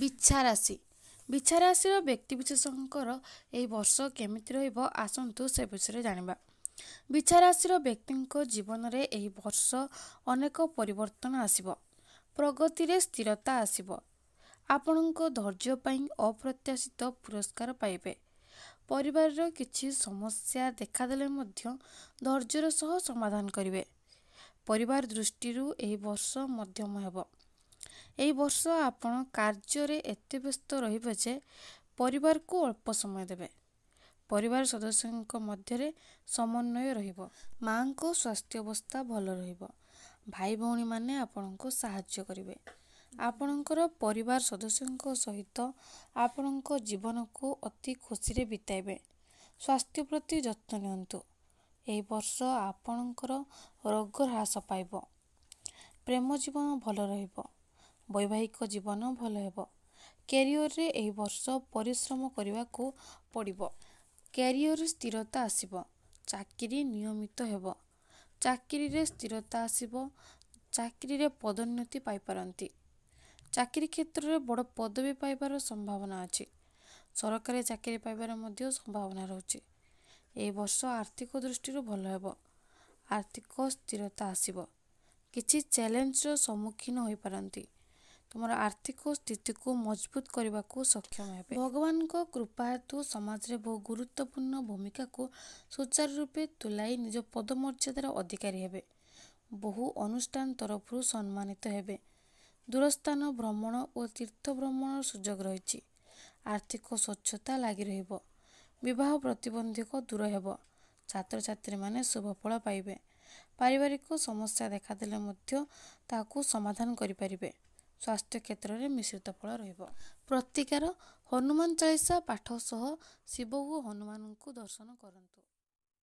ବିଛାରାଶି ବିଛାରାଶିର ବ୍ୟକ୍ତିବିଶେଷଙ୍କର ଏହି ବର୍ଷ କେମିତି ରହିବ ଆସନ୍ତୁ ସେ ବିଷୟରେ ଜାଣିବା ବିଛାରାଶିର ବ୍ୟକ୍ତିଙ୍କ ଜୀବନରେ ଏହି ବର୍ଷ ଅନେକ ପରିବର୍ତ୍ତନ ଆସିବ ପ୍ରଗତିରେ ସ୍ଥିରତା ଆସିବ ଆପଣଙ୍କ ଧୈର୍ଯ୍ୟ ପାଇଁ ଅପ୍ରତ୍ୟାଶିତ ପୁରସ୍କାର ପାଇବେ ପରିବାରର କିଛି ସମସ୍ୟା ଦେଖାଦେଲେ ମଧ୍ୟ ଧୈର୍ଯ୍ୟର ସହ ସମାଧାନ କରିବେ ପରିବାର ଦୃଷ୍ଟିରୁ ଏହି ବର୍ଷ ମଧ୍ୟମ ହେବ ଏହି ବର୍ଷ ଆପଣ କାର୍ଯ୍ୟରେ ଏତେ ବ୍ୟସ୍ତ ରହିବେ ଯେ ପରିବାରକୁ ଅଳ୍ପ ସମୟ ଦେବେ ପରିବାର ସଦସ୍ୟଙ୍କ ମଧ୍ୟରେ ସମନ୍ୱୟ ରହିବ ମାଆଙ୍କ ସ୍ୱାସ୍ଥ୍ୟ ଅବସ୍ଥା ଭଲ ରହିବ ଭାଇ ଭଉଣୀମାନେ ଆପଣଙ୍କୁ ସାହାଯ୍ୟ କରିବେ ଆପଣଙ୍କର ପରିବାର ସଦସ୍ୟଙ୍କ ସହିତ ଆପଣଙ୍କ ଜୀବନକୁ ଅତି ଖୁସିରେ ବିତାଇବେ ସ୍ୱାସ୍ଥ୍ୟ ପ୍ରତି ଯତ୍ନ ନିଅନ୍ତୁ ଏହି ବର୍ଷ ଆପଣଙ୍କର ରୋଗ ହ୍ରାସ ପାଇବ ପ୍ରେମ ଜୀବନ ଭଲ ରହିବ ବୈବାହିକ ଜୀବନ ଭଲ ହେବ କ୍ୟାରିଅରରେ ଏହି ବର୍ଷ ପରିଶ୍ରମ କରିବାକୁ ପଡ଼ିବ କ୍ୟାରିଅରରେ ସ୍ଥିରତା ଆସିବ ଚାକିରି ନିୟମିତ ହେବ ଚାକିରିରେ ସ୍ଥିରତା ଆସିବ ଚାକିରିରେ ପଦୋନ୍ନତି ପାଇପାରନ୍ତି ଚାକିରି କ୍ଷେତ୍ରରେ ବଡ଼ ପଦବୀ ପାଇବାର ସମ୍ଭାବନା ଅଛି ସରକାରୀ ଚାକିରି ପାଇବାର ମଧ୍ୟ ସମ୍ଭାବନା ରହୁଛି ଏହି ବର୍ଷ ଆର୍ଥିକ ଦୃଷ୍ଟିରୁ ଭଲ ହେବ ଆର୍ଥିକ ସ୍ଥିରତା ଆସିବ କିଛି ଚ୍ୟାଲେଞ୍ଜର ସମ୍ମୁଖୀନ ହୋଇପାରନ୍ତି ତୁମର ଆର୍ଥିକ ସ୍ଥିତିକୁ ମଜବୁତ କରିବାକୁ ସକ୍ଷମ ହେବେ ଭଗବାନଙ୍କ କୃପା ହେତୁ ସମାଜରେ ବହୁ ଗୁରୁତ୍ୱପୂର୍ଣ୍ଣ ଭୂମିକାକୁ ସୁଚାରୁ ରୂପେ ତୁଲାଇ ନିଜ ପଦମର୍ଯ୍ୟାଦାର ଅଧିକାରୀ ହେବେ ବହୁ ଅନୁଷ୍ଠାନ ତରଫରୁ ସମ୍ମାନିତ ହେବେ ଦୂରସ୍ଥାନ ଭ୍ରମଣ ଓ ତୀର୍ଥ ଭ୍ରମଣର ସୁଯୋଗ ରହିଛି ଆର୍ଥିକ ସ୍ୱଚ୍ଛତା ଲାଗି ରହିବ ବିବାହ ପ୍ରତିବନ୍ଧକ ଦୂର ହେବ ଛାତ୍ରଛାତ୍ରୀମାନେ ଶୁଭଫଳ ପାଇବେ ପାରିବାରିକ ସମସ୍ୟା ଦେଖାଦେଲେ ମଧ୍ୟ ତାହାକୁ ସମାଧାନ କରିପାରିବେ ସ୍ୱାସ୍ଥ୍ୟ କ୍ଷେତ୍ରରେ ମିଶ୍ରିତ ଫଳ ରହିବ ପ୍ରତିକାର ହନୁମାନ ଚାଳିଶା ପାଠ ସହ ଶିବ ଓ ହନୁମାନଙ୍କୁ ଦର୍ଶନ କରନ୍ତୁ